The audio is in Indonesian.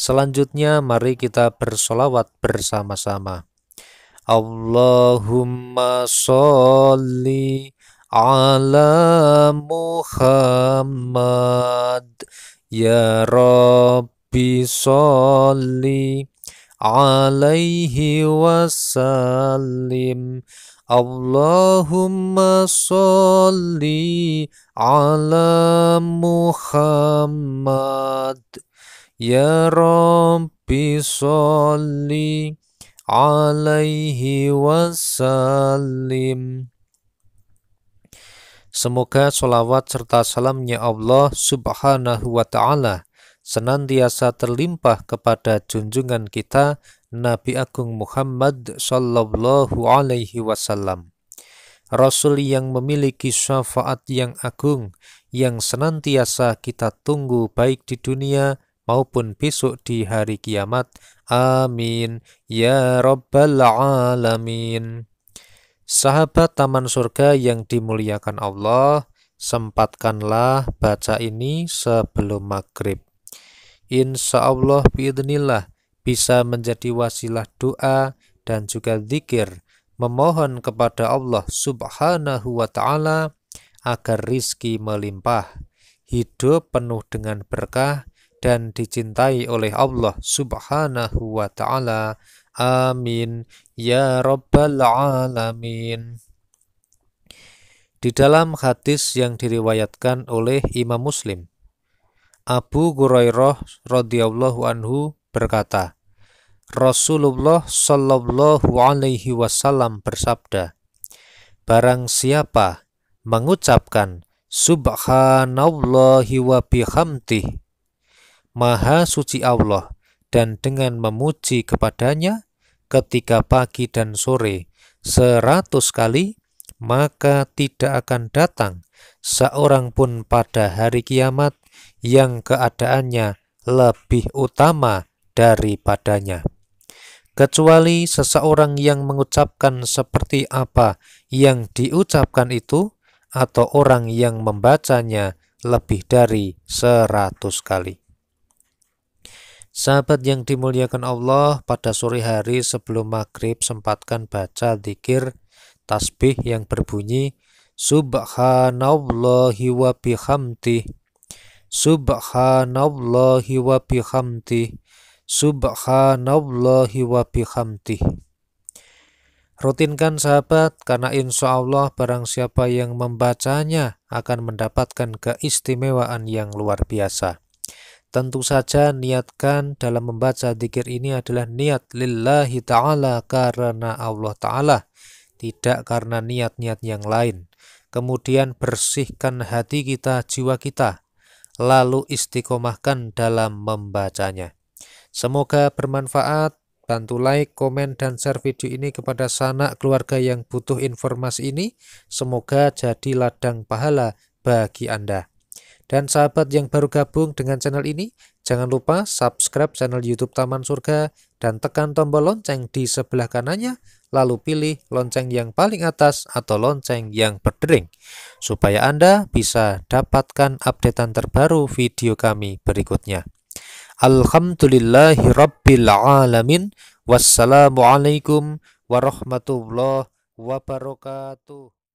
Selanjutnya mari kita bersolawat bersama-sama. Allahumma sholli ala Muhammad ya Rabbi sholli alaihi wasallim Allahumma sholli ala Muhammad Ya Rabbi صل Alaihi Wasallim. Semoga sholawat serta salamnya Allah subhanahu wa ta'ala senantiasa terlimpah kepada junjungan kita Nabi Agung Muhammad sallallahu alaihi wasallam. Rasul yang memiliki syafaat yang agung yang senantiasa kita tunggu baik di dunia maupun besok di hari kiamat. Amin. Ya Rabbal Alamin. Sahabat Taman Surga yang dimuliakan Allah, sempatkanlah baca ini sebelum maghrib. Insya Allah biidnillah bisa menjadi wasilah doa dan juga zikir memohon kepada Allah subhanahu wa ta'ala agar rizki melimpah, hidup penuh dengan berkah, dan dicintai oleh Allah Subhanahu wa taala. Amin ya rabbal alamin. Di dalam hadis yang diriwayatkan oleh Imam Muslim, Abu Hurairah radhiyallahu anhu berkata, Rasulullah shallallahu alaihi wasallam bersabda, Barang siapa mengucapkan subhanallahi wa bihamdih Maha Suci Allah, dan dengan memuji kepadanya ketika pagi dan sore seratus kali, maka tidak akan datang seorang pun pada hari kiamat yang keadaannya lebih utama daripadanya. Kecuali seseorang yang mengucapkan seperti apa yang diucapkan itu, atau orang yang membacanya lebih dari seratus kali. Sahabat yang dimuliakan Allah, pada sore hari sebelum maghrib sempatkan baca zikir tasbih yang berbunyi Subhanallahi wa bihamdi Subhanallahi wa bihamdi Subhanallahi wa bihamdi Rutinkan sahabat, karena insya Allah barang siapa yang membacanya akan mendapatkan keistimewaan yang luar biasa. Tentu saja niatkan dalam membaca zikir ini adalah niat lillahi ta'ala karena Allah ta'ala. Tidak karena niat-niat yang lain. Kemudian bersihkan hati kita, jiwa kita. Lalu istiqomahkan dalam membacanya. Semoga bermanfaat. Bantu like, komen, dan share video ini kepada sanak keluarga yang butuh informasi ini. Semoga jadi ladang pahala bagi Anda. Dan sahabat yang baru gabung dengan channel ini, jangan lupa subscribe channel YouTube Taman Surga dan tekan tombol lonceng di sebelah kanannya, lalu pilih lonceng yang paling atas atau lonceng yang berdering, supaya Anda bisa dapatkan updatean terbaru video kami berikutnya. Alhamdulillahirrabbilalamin. Wassalamualaikum warahmatullahi wabarakatuh.